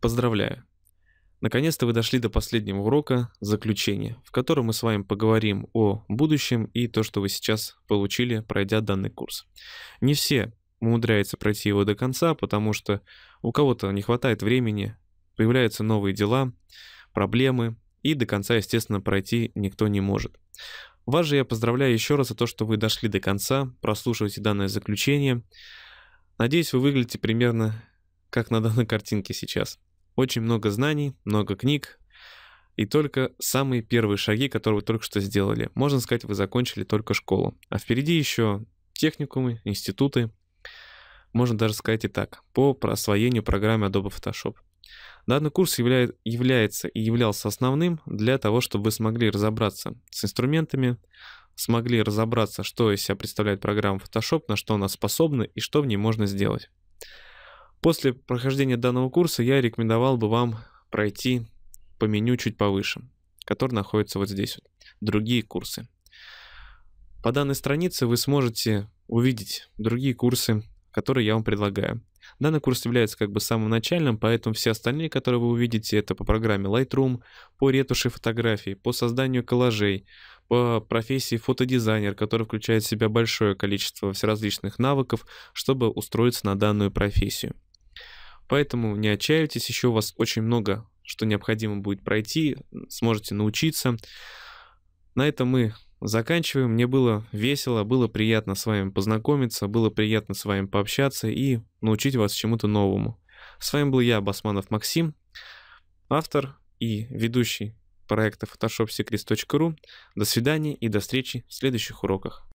Поздравляю. Наконец-то вы дошли до последнего урока заключения, в котором мы с вами поговорим о будущем и то, что вы сейчас получили, пройдя данный курс. Не все умудряются пройти его до конца, потому что у кого-то не хватает времени, появляются новые дела, проблемы, и до конца, естественно, пройти никто не может. Вас же я поздравляю еще раз за то, что вы дошли до конца, прослушиваете данное заключение. Надеюсь, вы выглядите примерно как на данной картинке сейчас. Очень много знаний, много книг, и только самые первые шаги, которые вы только что сделали. Можно сказать, вы закончили только школу. А впереди еще техникумы, институты. Можно даже сказать и так, по освоению программы Adobe Photoshop. Данный курс являет, является и являлся основным для того, чтобы вы смогли разобраться с инструментами, смогли разобраться, что из себя представляет программа Photoshop, на что она способна и что в ней можно сделать. После прохождения данного курса я рекомендовал бы вам пройти по меню чуть повыше, который находится вот здесь. Вот. Другие курсы. По данной странице вы сможете увидеть другие курсы, которые я вам предлагаю. Данный курс является как бы самым начальным, поэтому все остальные, которые вы увидите, это по программе Lightroom, по ретуши фотографий, по созданию коллажей, по профессии фотодизайнер, который включает в себя большое количество всеразличных навыков, чтобы устроиться на данную профессию. Поэтому не отчаивайтесь, еще у вас очень много, что необходимо будет пройти, сможете научиться. На этом мы заканчиваем. Мне было весело, было приятно с вами познакомиться, было приятно с вами пообщаться и научить вас чему-то новому. С вами был я, Басманов Максим, автор и ведущий проекта photoshopsecrets.ru. До свидания и до встречи в следующих уроках.